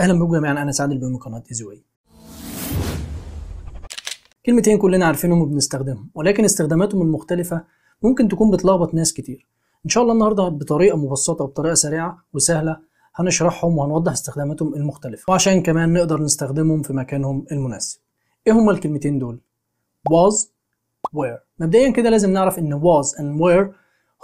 اهلا بكم جميعا انا سعد البيومي قناه ايزي واي كلمتين كلنا عارفينهم وبنستخدمهم ولكن استخداماتهم المختلفه ممكن تكون بتلخبط ناس كتير ان شاء الله النهارده بطريقه مبسطه وبطريقه سريعه وسهله هنشرحهم وهنوضح استخداماتهم المختلفه وعشان كمان نقدر نستخدمهم في مكانهم المناسب ايه هما الكلمتين دول was were مبدئيا كده لازم نعرف ان was and were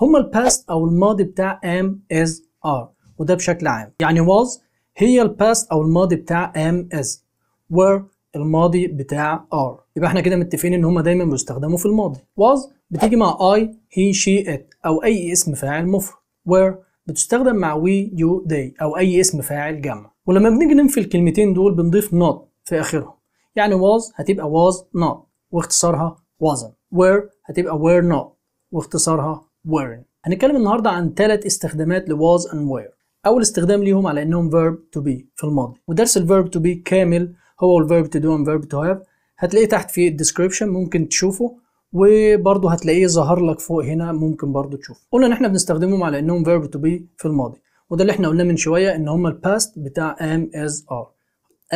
هما الباست او الماضي بتاع am is are وده بشكل عام يعني was هي الباست او الماضي بتاع ام از وير الماضي بتاع ار يبقى احنا كده متفقين ان هما دايما بيستخدموا في الماضي واز بتيجي مع اي هي شي ات او اي اسم فاعل مفرد وير بتستخدم مع وي يو دي او اي اسم فاعل جمع ولما بنيجي ننفي الكلمتين دول بنضيف نوت في اخرهم يعني واز هتبقى واز نوت واختصارها وازن وير هتبقى وير نوت واختصارها ويرن هنتكلم النهارده عن ثلاث استخدامات لواز اند وير أول استخدام ليهم على إنهم verb to be في الماضي ودرس الverb to be كامل هو الverb to do and verb to have هتلاقيه تحت في الديسكريبشن ممكن تشوفه وبرضه هتلاقيه ظهر لك فوق هنا ممكن برضه تشوفه قلنا إن إحنا بنستخدمهم على إنهم verb to be في الماضي وده اللي إحنا قلناه من شوية إن هما الباست بتاع am as are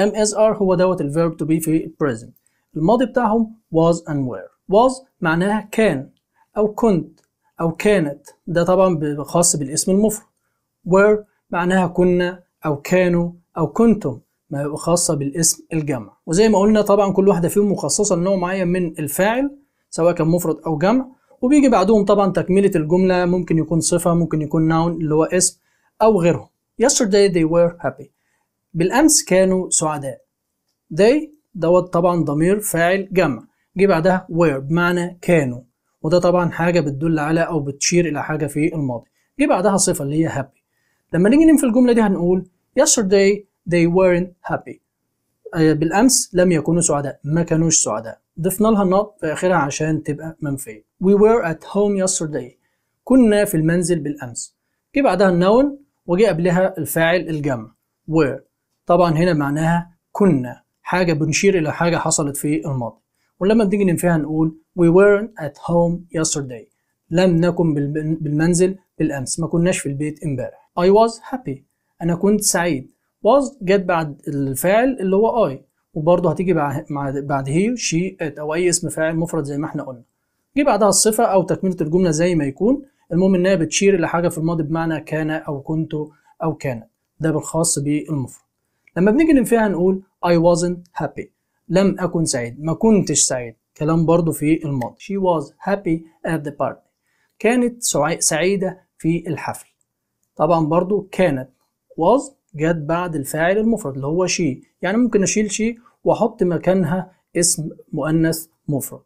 am as are هو دوت الverb to be في present الماضي بتاعهم was and were was معناها كان أو كنت أو كانت ده طبعا خاص بالاسم المفرد were معناها كنا أو كانوا أو كنتم ما يبقى خاصة بالاسم الجمع وزي ما قلنا طبعا كل واحدة فيهم مخصصة لنوع معين من الفاعل سواء كان مفرد أو جمع وبيجي بعدهم طبعا تكملة الجملة ممكن يكون صفة ممكن يكون نون اللي هو اسم أو غيرهم yesterday they were happy بالأمس كانوا سعداء they دوت طبعا ضمير فاعل جمع جه بعدها were بمعنى كانوا وده طبعا حاجة بتدل على أو بتشير إلى حاجة في الماضي جه بعدها صفة اللي هي happy لما نيجي في الجمله دي هنقول yesterday they weren't happy آه، بالامس لم يكونوا سعداء ما كانوش سعداء ضفنا لها not في اخرها عشان تبقى منفيه we were at home yesterday كنا في المنزل بالامس جه بعدها النون وجه قبلها الفاعل الجمع were طبعا هنا معناها كنا حاجه بنشير الى حاجه حصلت في الماضي ولما بنيجي ننفيها نقول we weren't at home yesterday لم نكن بالمنزل بالامس ما كناش في البيت امبارح I was happy أنا كنت سعيد was جت بعد الفعل اللي هو I وبرضه هتيجي بعد هي شي أو أي اسم فاعل مفرد زي ما احنا قلنا جه بعدها الصفة أو تكملة الجملة زي ما يكون المهم إنها بتشير لحاجة في الماضي بمعنى كان أو كنت أو كانت ده بالخاص بالمفرد لما بنيجي ننفيها نقول I wasn't happy لم أكن سعيد ما كنتش سعيد كلام برضه في الماضي she was happy at the party كانت سعيدة في الحفل طبعا برضو كانت was جت بعد الفاعل المفرد اللي هو شي يعني ممكن اشيل شي واحط مكانها اسم مؤنث مفرد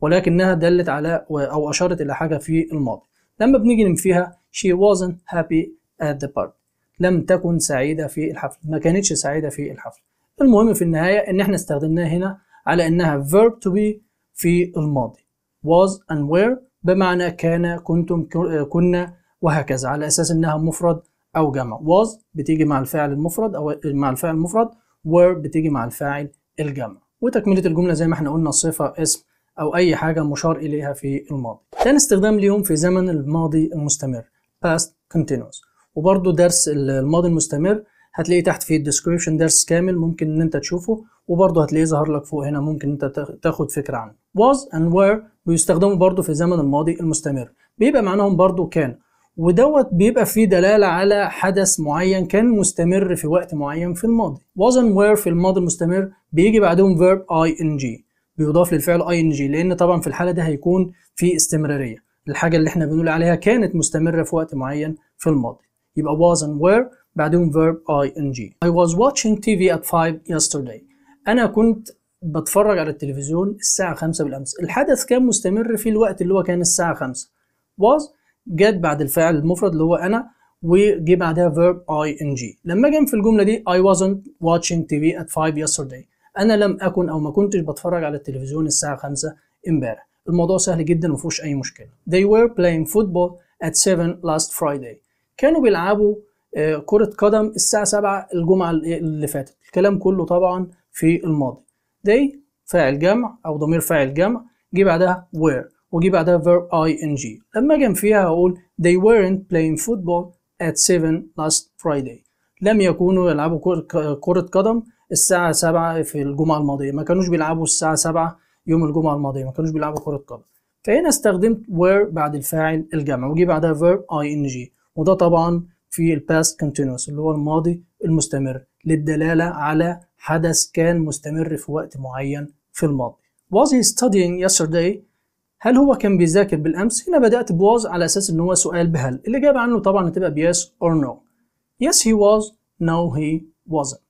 ولكنها دلت على او اشارت الى حاجه في الماضي لما بنيجي ننفيها she wasn't happy at the party لم تكن سعيده في الحفل ما كانتش سعيده في الحفل المهم في النهايه ان احنا استخدمناها هنا على انها verb to be في الماضي was and were بمعنى كان كنتم كنا وهكذا على اساس انها مفرد او جمع was بتيجي مع الفاعل المفرد او مع الفاعل المفرد were بتيجي مع الفاعل الجمع وتكمله الجمله زي ما احنا قلنا صفه اسم او اي حاجه مشار اليها في الماضي تاني استخدام ليهم في زمن الماضي المستمر past continuous وبرده درس الماضي المستمر هتلاقيه تحت في الديسكريبشن درس كامل ممكن ان انت تشوفه وبرده هتلاقيه ظهر لك فوق هنا ممكن انت تاخد فكره عنه was and were بيستخدموا برده في زمن الماضي المستمر بيبقى معناهم برده كان ودوت بيبقى فيه دلالة على حدث معين كان مستمر في وقت معين في الماضي wasn't were في الماضي المستمر بيجي بعدهم verb ing بيضاف للفعل ing لأن طبعا في الحالة ده هيكون في استمرارية الحاجة اللي احنا بنقول عليها كانت مستمرة في وقت معين في الماضي يبقى wasn't were بعدهم verb ing I was watching TV at 5 yesterday أنا كنت بتفرج على التلفزيون الساعة 5 بالأمس الحدث كان مستمر في الوقت اللي هو كان الساعة 5 was جت بعد الفاعل المفرد اللي هو انا وجي بعدها verb اي ان جي لما جم في الجمله دي I wasn't watching TV at 5 yesterday انا لم اكن او ما كنتش بتفرج على التلفزيون الساعه 5 امبارح الموضوع سهل جدا وما فيهوش اي مشكله they were playing football at 7 last Friday كانوا بيلعبوا آه، كرة قدم الساعة 7 الجمعة اللي فاتت الكلام كله طبعا في الماضي they فاعل جمع أو ضمير فاعل جمع جه بعدها were واجي بعدها verb ing لما اجي فيها هقول they weren't playing football at 7 last Friday لم يكونوا يلعبوا كرة قدم الساعة 7 في الجمعة الماضية ما كانوش بيلعبوا الساعة 7 يوم الجمعة الماضية ما كانوش بيلعبوا كرة قدم فهنا استخدمت were بعد الفاعل الجمع وجي بعدها verb ing وده طبعا في past continuous اللي هو الماضي المستمر للدلالة على حدث كان مستمر في وقت معين في الماضي was he studying yesterday هل هو كان بيذاكر بالامس هنا بدات بواز على اساس ان هو سؤال بهل الاجابه عنه طبعا هتبقى بيس اور نو يس هي واز نو هي wasn't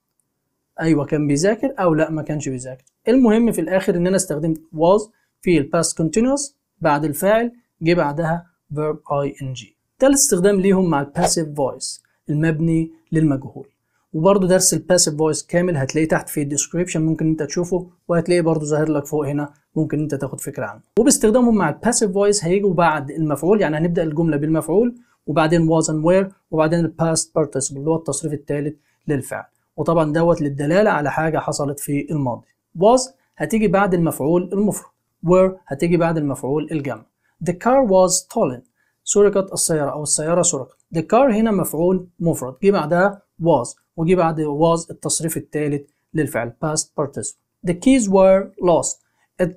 ايوه كان بيذاكر او لا ما كانش بيذاكر المهم في الاخر ان انا استخدمت was في الباست كونتينوس بعد الفاعل جه بعدها verb ing ده الاستخدام ليهم مع الباسيف فويس المبني للمجهول وبرضه درس الباسيف فويس كامل هتلاقيه تحت في الديسكريبشن ممكن انت تشوفه وهتلاقيه برضه ظاهر لك فوق هنا ممكن انت تاخد فكره عنه وباستخدامهم مع الباسيف فويس هيجوا بعد المفعول يعني هنبدا الجمله بالمفعول وبعدين was and where وبعدين الباست participle اللي هو التصريف الثالث للفعل وطبعا دوت للدلاله على حاجه حصلت في الماضي was هتيجي بعد المفعول المفرد where هتيجي بعد المفعول الجمع the car was stolen سرقت السياره او السياره سرقت the car هنا مفعول مفرد جه بعدها was وجه بعد was التصريف الثالث للفعل past participle the keys were lost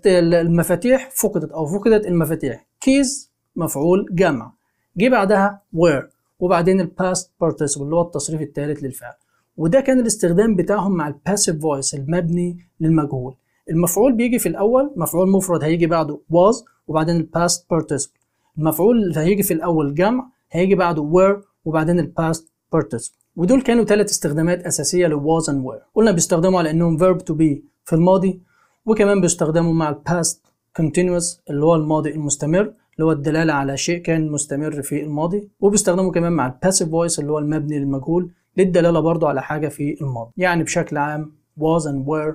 المفاتيح فقدت او فقدت المفاتيح كيز مفعول جمع جه بعدها وير وبعدين الباست participle اللي هو التصريف الثالث للفعل وده كان الاستخدام بتاعهم مع الباسيف فويس المبني للمجهول المفعول بيجي في الاول مفعول مفرد هيجي بعده was وبعدين الباست participle المفعول اللي هيجي في الاول جمع هيجي بعده were وبعدين الباست participle ودول كانوا ثلاث استخدامات اساسيه لواز اند وير قلنا بيستخدموا على انهم verb to be في الماضي وكمان بيستخدموا مع الباست كونتينوس اللي هو الماضي المستمر اللي هو الدلاله على شيء كان مستمر في الماضي وبيستخدموا كمان مع الباسيف فويس اللي هو المبني للمجهول للدلاله برضو على حاجه في الماضي يعني بشكل عام was and were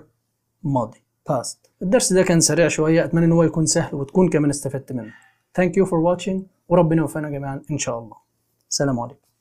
ماضي past الدرس ده كان سريع شويه اتمنى ان هو يكون سهل وتكون كمان استفدت منه thank you for watching وربنا يوفقنا جميعا ان شاء الله سلام عليكم